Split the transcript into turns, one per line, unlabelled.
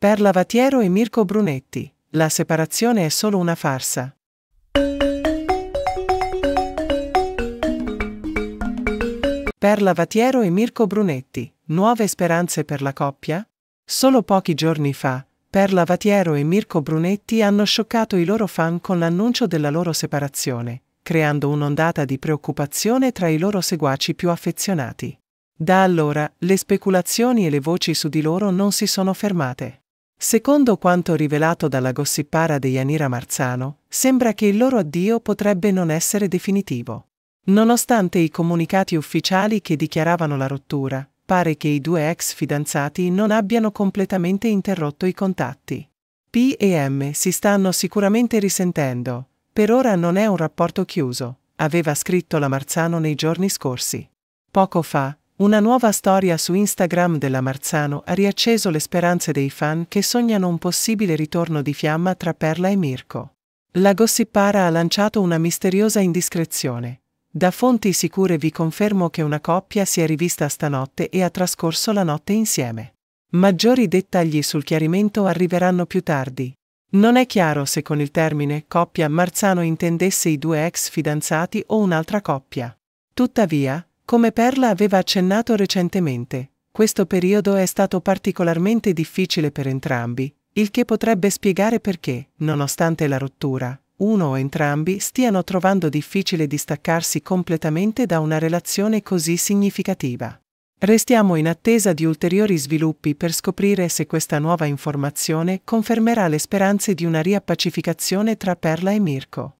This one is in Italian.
Per Lavatiero e Mirko Brunetti. La separazione è solo una farsa. Per Lavatiero e Mirko Brunetti. Nuove speranze per la coppia? Solo pochi giorni fa, Per Lavatiero e Mirko Brunetti hanno scioccato i loro fan con l'annuncio della loro separazione, creando un'ondata di preoccupazione tra i loro seguaci più affezionati. Da allora, le speculazioni e le voci su di loro non si sono fermate. Secondo quanto rivelato dalla gossipara di Yanira Marzano, sembra che il loro addio potrebbe non essere definitivo. Nonostante i comunicati ufficiali che dichiaravano la rottura, pare che i due ex fidanzati non abbiano completamente interrotto i contatti. P e M si stanno sicuramente risentendo, per ora non è un rapporto chiuso, aveva scritto la Marzano nei giorni scorsi. Poco fa, una nuova storia su Instagram della Marzano ha riacceso le speranze dei fan che sognano un possibile ritorno di fiamma tra Perla e Mirko. La gossipara ha lanciato una misteriosa indiscrezione. Da fonti sicure vi confermo che una coppia si è rivista stanotte e ha trascorso la notte insieme. Maggiori dettagli sul chiarimento arriveranno più tardi. Non è chiaro se con il termine coppia Marzano intendesse i due ex fidanzati o un'altra coppia. Tuttavia, come Perla aveva accennato recentemente, questo periodo è stato particolarmente difficile per entrambi, il che potrebbe spiegare perché, nonostante la rottura, uno o entrambi stiano trovando difficile distaccarsi completamente da una relazione così significativa. Restiamo in attesa di ulteriori sviluppi per scoprire se questa nuova informazione confermerà le speranze di una riappacificazione tra Perla e Mirko.